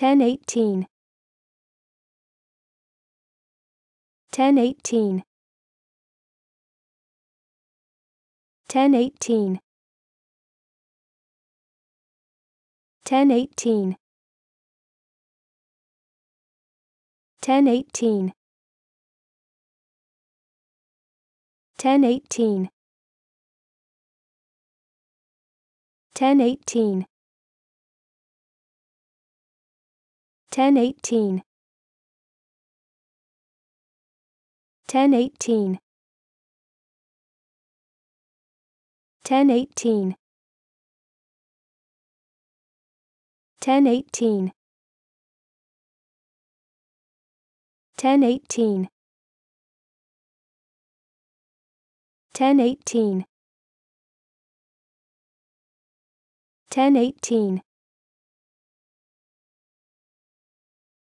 1018 1018 1018 1018 1018 1018 1018 1018 1018 1018 1018 1018